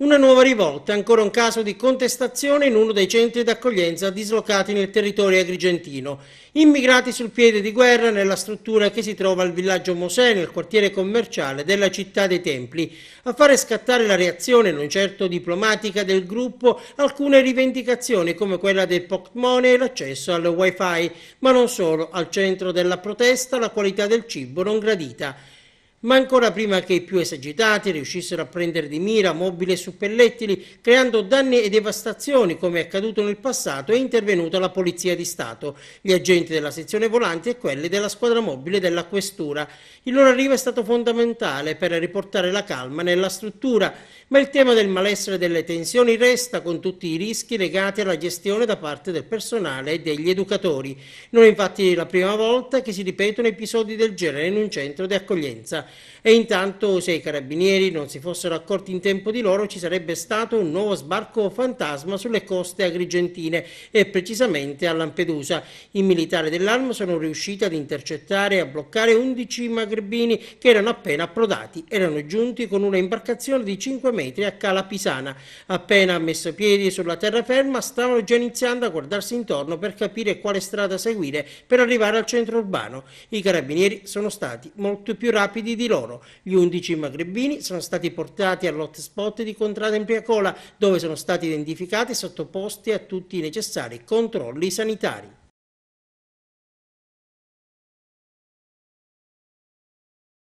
Una nuova rivolta, ancora un caso di contestazione in uno dei centri d'accoglienza dislocati nel territorio agrigentino. Immigrati sul piede di guerra nella struttura che si trova al villaggio Mosè, nel quartiere commerciale della città dei Templi. A fare scattare la reazione, non certo diplomatica, del gruppo, alcune rivendicazioni come quella del pocket e l'accesso al wifi, ma non solo, al centro della protesta la qualità del cibo non gradita ma ancora prima che i più esagitati riuscissero a prendere di mira mobili e suppellettili, creando danni e devastazioni come è accaduto nel passato, è intervenuta la Polizia di Stato, gli agenti della sezione volanti e quelli della squadra mobile della Questura. Il loro arrivo è stato fondamentale per riportare la calma nella struttura, ma il tema del malessere e delle tensioni resta con tutti i rischi legati alla gestione da parte del personale e degli educatori. Non è infatti la prima volta che si ripetono episodi del genere in un centro di accoglienza e intanto se i carabinieri non si fossero accorti in tempo di loro ci sarebbe stato un nuovo sbarco fantasma sulle coste agrigentine e precisamente a Lampedusa. I militari dell'arma sono riusciti ad intercettare e a bloccare 11 magrebini che erano appena approdati, erano giunti con una imbarcazione di 5 metri a Cala Pisana. Appena messo piedi sulla terraferma stavano già iniziando a guardarsi intorno per capire quale strada seguire per arrivare al centro urbano. I carabinieri sono stati molto più rapidi di loro. Gli 11 magrebini sono stati portati all'hotspot di Contrada in Priacola, dove sono stati identificati e sottoposti a tutti i necessari controlli sanitari.